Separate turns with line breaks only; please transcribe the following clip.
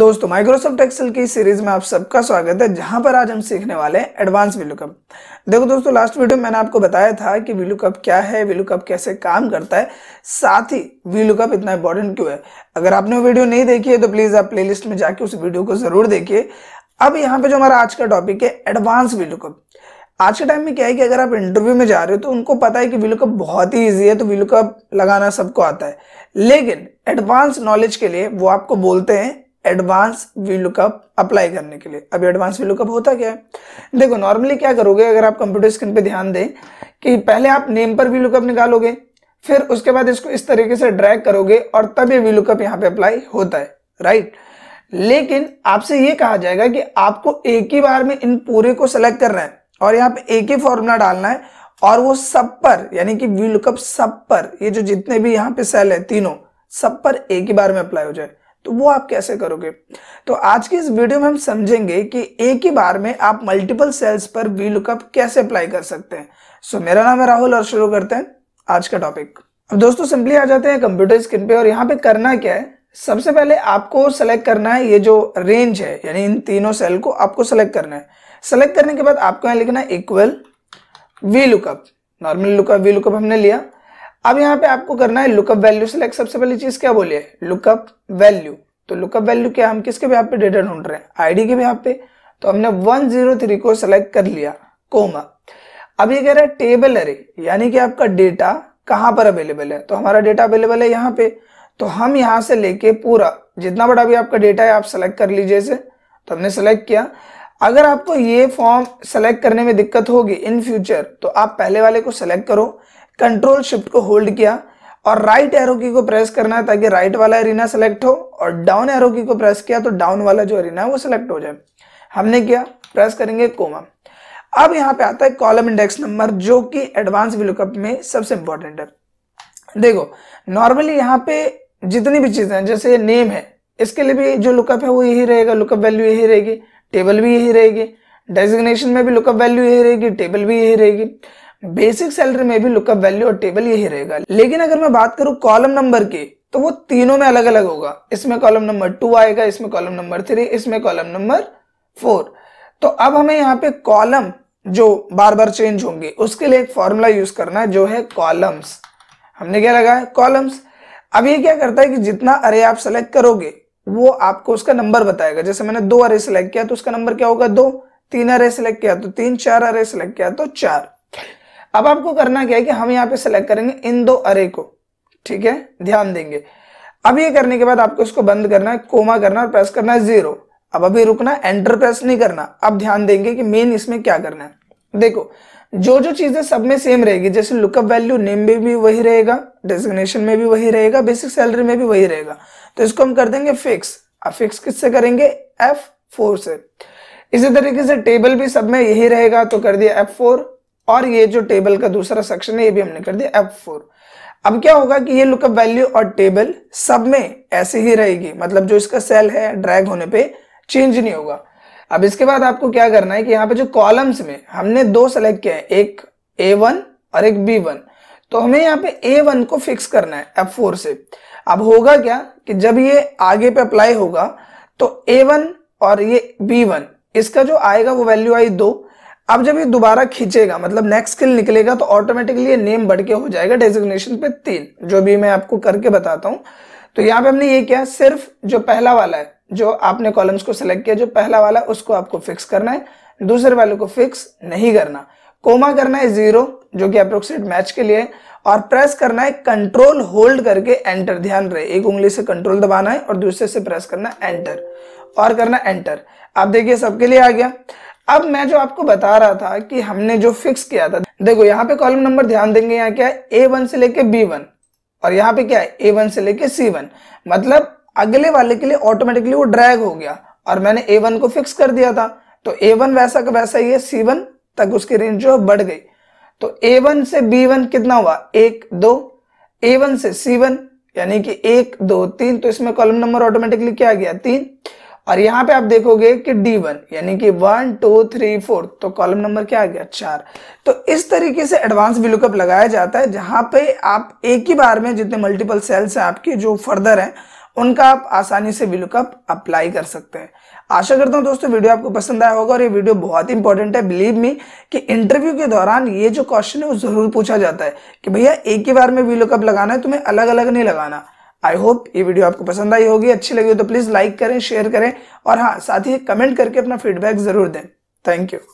दोस्तों Microsoft Excel की series में आप सबका स्वागत है जहां पर आज हम सीखने वाले हैं एडवांस विलुकअप देखो दोस्तों लास्ट वीडियो में मैंने आपको बताया था कि विलुकअप क्या है विलुकअप कैसे काम करता है साथ ही विलुकअप इतना इंपॉर्टेंट क्यों है अगर आपने वो वीडियो नहीं देखी है तो प्लीज आप प्ले में जाके उस वीडियो को जरूर देखिए अब यहाँ पे जो हमारा आज का टॉपिक है एडवांस विलुकअप आज के टाइम में क्या है कि अगर आप इंटरव्यू में जा रहे हो तो उनको पता है कि विलुकअप बहुत ही ईजी है तो विलुकअप लगाना सबको आता है लेकिन एडवांस नॉलेज के लिए वो आपको बोलते हैं एडवांस वी लुकअप अप्लाई करने के लिए अभी एडवांस वी लुकअप होता क्या है देखो नॉर्मली क्या करोगे अगर आप कंप्यूटर स्क्रीन पे ध्यान दें कि पहले आप नेम पर वी लुकअप निकालोगे फिर उसके बाद इसको इस तरीके से ड्रैग करोगे और तब ये वी लुकअप यहाँ पे अप्लाई होता है राइट लेकिन आपसे ये कहा जाएगा कि आपको एक ही बार में इन पूरे को सेलेक्ट करना है और यहाँ पे एक ही फॉर्मूला डालना है और वो सब पर यानी कि वी लुकअप सब पर ये जो जितने भी यहाँ पे सेल है तीनों सब पर एक ही बार में अप्लाई हो जाए तो वो आप कैसे करोगे तो आज की इस वीडियो में हम समझेंगे कि एक ही बार में आप मल्टीपल सेल्स पर वी लुकअप कैसे अप्लाई कर सकते हैं सो मेरा नाम है राहुल और शुरू करते हैं आज का टॉपिक अब दोस्तों सिंपली आ जाते हैं कंप्यूटर स्क्रीन पे और यहाँ पे करना क्या है सबसे पहले आपको सेलेक्ट करना है ये जो रेंज है यानी इन तीनों सेल को आपको सेलेक्ट करना है सेलेक्ट करने के बाद आपको यहाँ लिखना है equal V lookup normal lookup V lookup हमने लिया अब यहाँ पे आपको करना है लुकअप वैल्यू सिलेक्ट सबसे पहली चीज क्या बोलिए लुकअप वैल्यू तो लुकअप वैल्यू क्या हम किसके भी पे डेटा ढूंढ रहे हैं आईडी के भी पे तो हमने 103 को सिलेक्ट कर लिया कोमा अब ये कह रहा है टेबल अरे यानी कि आपका डेटा कहाँ पर अवेलेबल है तो हमारा डेटा अवेलेबल है यहाँ पे तो हम यहाँ से लेके पूरा जितना बड़ा भी आपका डेटा है आप सेलेक्ट कर लीजिए इसे तो हमने सेलेक्ट किया अगर आपको ये फॉर्म सेलेक्ट करने में दिक्कत होगी इन फ्यूचर तो आप पहले वाले को सेलेक्ट करो कंट्रोल शिफ्ट को होल्ड किया और राइट एरो की को प्रेस करना है ताकि राइट वाला एरिना सेलेक्ट हो और डाउन एरो की को प्रेस किया तो डाउन वाला जो एरिना है वो सिलेक्ट हो जाए हमने किया प्रेस करेंगे कोमा अब यहाँ पे आता है कॉलम इंडेक्स नंबर जो कि एडवांस विलुकअप में सबसे इंपॉर्टेंट है देखो नॉर्मली यहाँ पे जितनी भी चीजें हैं जैसे नेम है इसके लिए भी जो लुकअप है वो यही रहेगा लुकअप वैल्यू यही रहेगी टेबल भी यही रहेगी डेजिग्नेशन में भी लुकअप वैल्यू यही रहेगी टेबल भी यही रहेगी बेसिक सैलरी में भी लुकअप वैल्यू और टेबल यही रहेगा लेकिन अगर मैं बात करूं कॉलम नंबर की तो वो तीनों में अलग अलग होगा इसमें कॉलम नंबर टू आएगा इसमें कॉलम नंबर थ्री इसमें कॉलम नंबर फोर तो अब हमें यहाँ पे कॉलम जो बार बार चेंज होंगे उसके लिए एक फॉर्मूला यूज करना है जो है कॉलम्स हमने क्या लगाया कॉलम्स अब ये क्या करता है कि जितना अरे आप सेलेक्ट करोगे वो आपको उसका नंबर बताएगा जैसे मैंने दो अरे सेलेक्ट किया तो उसका नंबर क्या होगा दो तीन अरे सेलेक्ट किया तो तीन चार अरे सेलेक्ट किया तो चार अब आपको करना क्या है कि हम यहाँ पे सिलेक्ट करेंगे इन दो अरे को ठीक है ध्यान देंगे अब ये करने के बाद आपको इसको बंद करना है कोमा करना है और प्रेस करना है जीरो अब अभी रुकना एंटर प्रेस नहीं करना अब ध्यान देंगे कि मेन इसमें क्या करना है देखो जो जो चीजें सब में सेम रहेगी जैसे लुकअप वैल्यू नेम में भी वही रहेगा डेजिग्नेशन में भी वही रहेगा बेसिक सैलरी में भी वही रहेगा तो इसको हम कर देंगे फिक्स अब फिक्स किससे करेंगे एफ फोर से इसी तरीके से टेबल भी सब में यही रहेगा तो कर दिया एफ फोर और ये जो टेबल का दूसरा सेक्शन है ये भी हमने कर दिया एफ फोर अब क्या होगा कि ये लुकअप वैल्यू और टेबल सब में ऐसे ही रहेगी मतलब जो इसका सेल है ड्रैग होने पे चेंज नहीं होगा अब इसके बाद आपको क्या करना है कि यहाँ पे जो कॉलम्स में हमने दो सेलेक्ट किया है एक ए वन और एक बी वन तो हमें यहाँ पे ए वन को फिक्स करना है एफ फोर से अब होगा क्या कि जब ये आगे पे अप्लाई होगा तो ए वन और ये बी वन इसका जो आएगा वो वैल्यू आई दो अब जब ये दोबारा खींचेगा मतलब नेक्स्ट स्किल निकलेगा तो ऑटोमेटिकली ये नेम बढ़ के हो जाएगा डेजिग्नेशन पे तीन जो भी मैं आपको करके बताता हूँ तो यहाँ पे हमने ये किया सिर्फ जो पहला वाला है जो आपने कॉलम्स को सिलेक्ट किया जो पहला वाला उसको आपको फिक्स करना है दूसरे वाले को फिक्स नहीं करना कोमा करना है जीरो जो कि अप्रोक्सीट मैच के लिए और प्रेस करना है कंट्रोल होल्ड करके एंटर ध्यान रहे एक उंगली से कंट्रोल दबाना है और दूसरे से प्रेस करना एंटर और करना एंटर आप देखिए सबके लिए आ गया अब मैं जो आपको बता रहा था कि हमने जो फिक्स किया था देखो यहाँ पे कॉलम नंबर ध्यान देंगे यहाँ क्या है ए वन से लेके बी वन और यहाँ पे क्या है ए वन से लेके सी वन मतलब अगले वाले के लिए ऑटोमेटिकली वो ड्रैग हो गया और मैंने ए वन को फिक्स कर दिया था तो ए वन वैसा का वैसा ही है सी वन तक उसकी रेंज जो है बढ़ गई तो ए वन से बी वन कितना हुआ एक दो ए वन से सी वन यानी कि एक दो तीन तो इसमें कॉलम नंबर ऑटोमेटिकली क्या आ गया तीन और यहाँ पे आप देखोगे कि डी वन यानी कि वन टू थ्री फोर तो कॉलम नंबर क्या आ गया चार तो इस तरीके से एडवांस विलुकअप लगाया जाता है जहां पे आप एक ही बार में जितने मल्टीपल सेल्स हैं आपके जो फर्दर हैं उनका आप आसानी से विलुकअप अप्लाई कर सकते हैं आशा करता हूँ दोस्तों वीडियो आपको पसंद आया होगा और ये वीडियो बहुत ही इंपॉर्टेंट है बिलीव मी कि इंटरव्यू के दौरान ये जो क्वेश्चन है वो जरूर पूछा जाता है कि भैया एक ही बार में विलुकअप लगाना है तुम्हें अलग अलग नहीं लगाना आई होप ये वीडियो आपको पसंद आई होगी अच्छी लगी हो तो प्लीज़ लाइक करें शेयर करें और हाँ साथ ही कमेंट करके अपना फीडबैक ज़रूर दें थैंक यू